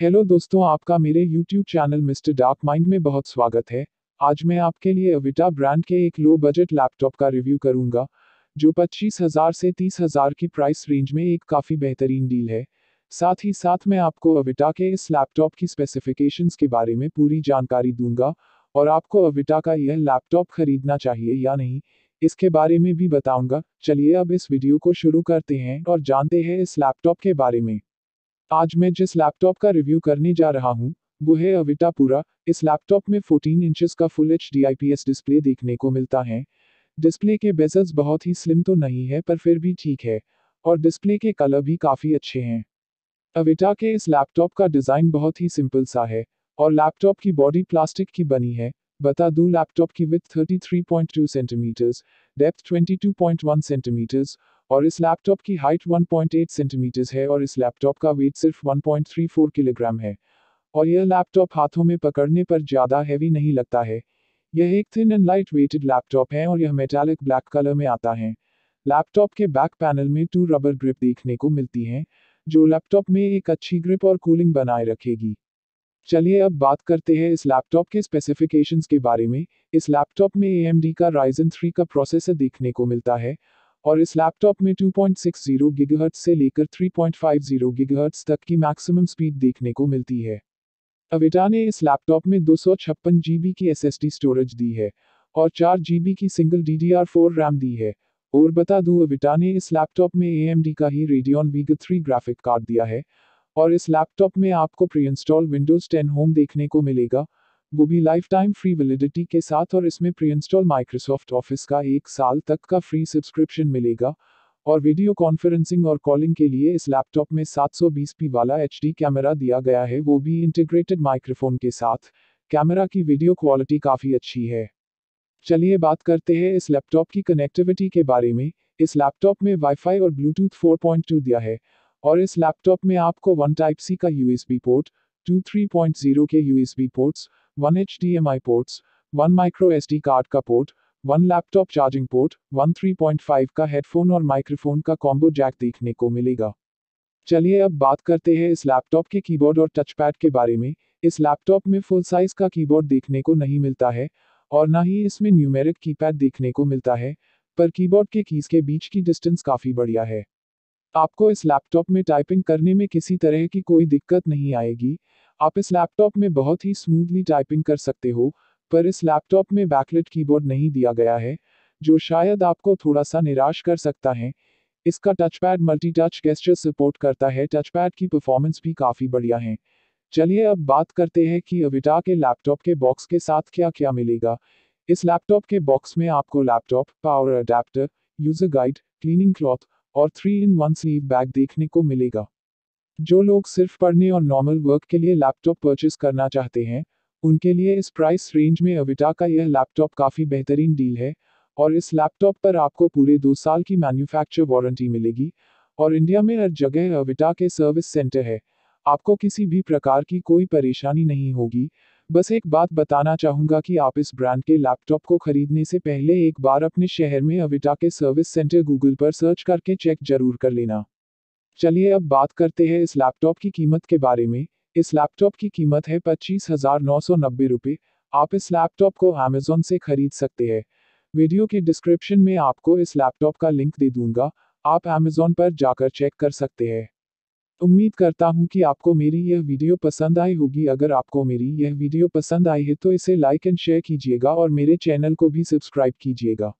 hello दोस्तों आपका मेरे YouTube channel Mister Dark Mind में बहुत स्वागत है आज मैं आपके लिए अविटा ब्रांड के एक लो बजट लैपटॉप का रिव्यू करूंगा जो पच्चीस हजार से तीस हजार की प्राइस रेंज में एक काफ़ी बेहतरीन डील है साथ ही साथ मैं आपको अविटा के इस लैपटॉप की स्पेसिफिकेशंस के बारे में पूरी जानकारी दूंगा और आपको अविटा का यह लैपटॉप खरीदना चाहिए या नहीं इसके बारे में भी बताऊँगा चलिए अब इस वीडियो को शुरू करते हैं और जानते हैं इस लैपटॉप के बारे में आज मैं जिस लैपटॉप का रिव्यू करने जा रहा हूं, वो है अविटा पूरा इस लैपटॉप में 14 इंचेस का फुल एच डी डिस्प्ले देखने को मिलता है डिस्प्ले के बेजल्स बहुत ही स्लिम तो नहीं है पर फिर भी ठीक है और डिस्प्ले के कलर भी काफ़ी अच्छे हैं अविटा के इस लैपटॉप का डिज़ाइन बहुत ही सिंपल सा है और लैपटॉप की बॉडी प्लास्टिक की बनी है बता दूं लैपटॉप की विथ 33.2 सेंटीमीटर्स डेप्थ 22.1 सेंटीमीटर्स और इस लैपटॉप की हाइट 1.8 सेंटीमीटर्स है और इस लैपटॉप का वेट सिर्फ 1.34 किलोग्राम है और यह लैपटॉप हाथों में पकड़ने पर ज़्यादा हैवी नहीं लगता है यह एक thin and light weighted laptop है और यह मेटालिक ब्लैक कलर में आता है लैपटॉप के बैक पैनल में टू रबर ग्रिप देखने को मिलती हैं जो लैपटॉप में एक अच्छी ग्रिप और कूलिंग बनाए रखेगी चलिए अब बात करते हैं इस लैपटॉप के स्पेसिफिकेशंस के बारे में इस लैपटॉप में ए का Ryzen 3 का प्रोसेसर देखने को मिलता है और इस लैपटॉप में 2.60 गीगाहर्ट्ज से लेकर 3.50 गीगाहर्ट्ज तक की मैक्सिमम स्पीड देखने को मिलती है अविटा ने इस लैपटॉप में दो सौ की एस स्टोरेज दी है और चार जी की सिंगल डी डी रैम दी है और बता दूं अविटा ने इस लैपटॉप में ए का ही Radeon Vega three graphic card दिया है और इस लैपटॉप में आपको pre install Windows ten home देखने को मिलेगा वो भी लाइफ टाइम फ्री वैलिडिटी के साथ और इसमें प्री इंस्टॉल माइक्रोसॉफ्ट ऑफिस का एक साल तक का फ्री सब्सक्रिप्शन मिलेगा और वीडियो कॉन्फ्रेंसिंग और कॉलिंग के लिए इस लैपटॉप में 720p वाला एच कैमरा दिया गया है वो भी इंटीग्रेटेड माइक्रोफोन के साथ कैमरा की वीडियो क्वालिटी काफ़ी अच्छी है चलिए बात करते हैं इस लैपटॉप की कनेक्टिविटी के बारे में इस लैपटॉप में वाईफाई और ब्लूटूथ 4.2 दिया है और इस लैपटॉप में आपको वन टाइप सी का USB port two three point zero के USB ports one HDMI ports, one micro SD card micro S D card का port, one laptop charging port one three point five का headphone और microphone का combo jack देखने को मिलेगा चलिए अब बात करते हैं इस लैपटॉप के कीबोर्ड और टचपैड के बारे में इस लैपटॉप में फुल साइज का कीबोर्ड देखने को नहीं मिलता है और ना ही इसमें न्यूमेरिक कीपैड देखने को मिलता है पर कीबोर्ड के कीज के बीच की डिस्टेंस काफ़ी बढ़िया है आपको इस लैपटॉप में टाइपिंग करने में किसी तरह की कोई दिक्कत नहीं आएगी आप इस लैपटॉप में बहुत ही स्मूथली टाइपिंग कर सकते हो पर इस लैपटॉप में बैकलेट कीबोर्ड नहीं दिया गया है जो शायद आपको थोड़ा सा निराश कर सकता है इसका touchpad multi touch gesture support करता है टचपैड की परफॉर्मेंस भी काफ़ी बढ़िया है चलिए अब बात करते हैं कि अविटा के लैपटॉप के बॉक्स के साथ क्या क्या मिलेगा इस लैपटॉप के बॉक्स में आपको laptop power adapter user guide cleaning cloth और three in one sleeve bag देखने को मिलेगा जो लोग सिर्फ पढ़ने और नॉर्मल वर्क के लिए लैपटॉप परचेस करना चाहते हैं उनके लिए इस प्राइस रेंज में अविटा का यह लैपटॉप काफ़ी बेहतरीन डील है और इस लैपटॉप पर आपको पूरे दो साल की मैन्युफैक्चर वारंटी मिलेगी और इंडिया में हर जगह अविटा के सर्विस सेंटर है आपको किसी भी प्रकार की कोई परेशानी नहीं होगी बस एक बात बताना चाहूँगा कि आप इस ब्रांड के लैपटॉप को खरीदने से पहले एक बार अपने शहर में अविटा के सर्विस सेंटर गूगल पर सर्च करके चेक जरूर कर लेना चलिए अब बात करते हैं इस लैपटॉप की कीमत के बारे में इस लैपटॉप की कीमत है पच्चीस हजार नौ सौ नब्बे रुपये आप इस लैपटॉप को अमेजोन से खरीद सकते हैं वीडियो के डिस्क्रिप्शन में आपको इस लैपटॉप का लिंक दे दूंगा आप अमेजोन पर जाकर चेक कर सकते हैं उम्मीद करता हूं कि आपको मेरी यह वीडियो पसंद आई होगी अगर आपको मेरी यह वीडियो पसंद आई है तो इसे लाइक एंड शेयर कीजिएगा और मेरे चैनल को भी सब्सक्राइब कीजिएगा